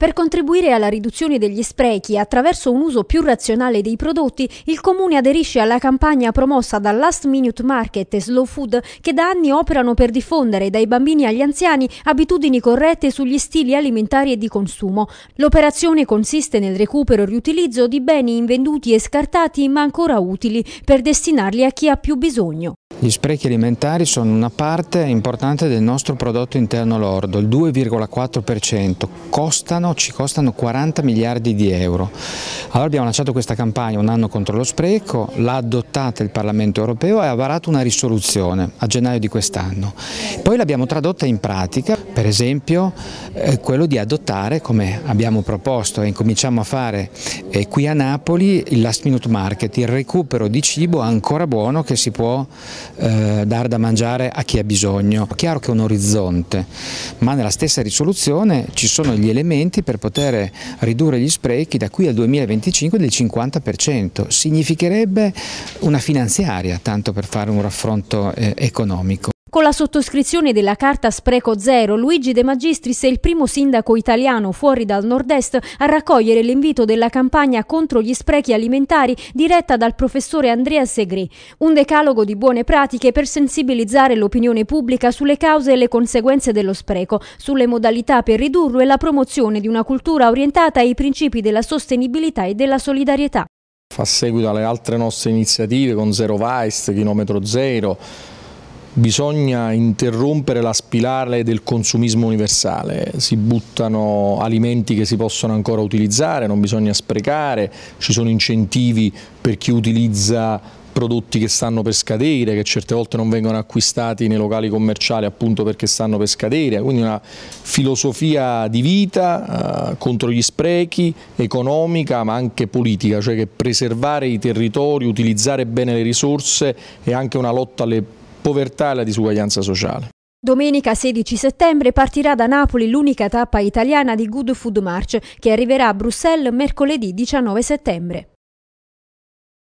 Per contribuire alla riduzione degli sprechi attraverso un uso più razionale dei prodotti, il Comune aderisce alla campagna promossa da Last Minute Market e Slow Food che da anni operano per diffondere dai bambini agli anziani abitudini corrette sugli stili alimentari e di consumo. L'operazione consiste nel recupero e riutilizzo di beni invenduti e scartati ma ancora utili per destinarli a chi ha più bisogno. Gli sprechi alimentari sono una parte importante del nostro prodotto interno lordo, il 2,4%, costano, ci costano 40 miliardi di euro. Allora abbiamo lanciato questa campagna un anno contro lo spreco, l'ha adottata il Parlamento europeo e ha varato una risoluzione a gennaio di quest'anno. Poi l'abbiamo tradotta in pratica, per esempio eh, quello di adottare, come abbiamo proposto e incominciamo a fare eh, qui a Napoli, il last minute market, il recupero di cibo ancora buono che si può eh, dare da mangiare a chi ha bisogno. chiaro che è un orizzonte, ma nella stessa risoluzione ci sono gli elementi per poter ridurre gli sprechi da qui al 2025 del 50%. Significherebbe una finanziaria, tanto per fare un raffronto eh, economico. Con la sottoscrizione della carta Spreco Zero, Luigi De Magistris è il primo sindaco italiano fuori dal nord-est a raccogliere l'invito della campagna contro gli sprechi alimentari diretta dal professore Andrea Segre, un decalogo di buone pratiche per sensibilizzare l'opinione pubblica sulle cause e le conseguenze dello spreco, sulle modalità per ridurlo e la promozione di una cultura orientata ai principi della sostenibilità e della solidarietà. Fa seguito alle altre nostre iniziative con Zero Waste, Chilometro Zero, bisogna interrompere la spirale del consumismo universale, si buttano alimenti che si possono ancora utilizzare, non bisogna sprecare, ci sono incentivi per chi utilizza prodotti che stanno per scadere, che certe volte non vengono acquistati nei locali commerciali appunto perché stanno per scadere, quindi una filosofia di vita eh, contro gli sprechi, economica ma anche politica, cioè che preservare i territori, utilizzare bene le risorse e anche una lotta alle povertà e la disuguaglianza sociale. Domenica 16 settembre partirà da Napoli l'unica tappa italiana di Good Food March che arriverà a Bruxelles mercoledì 19 settembre.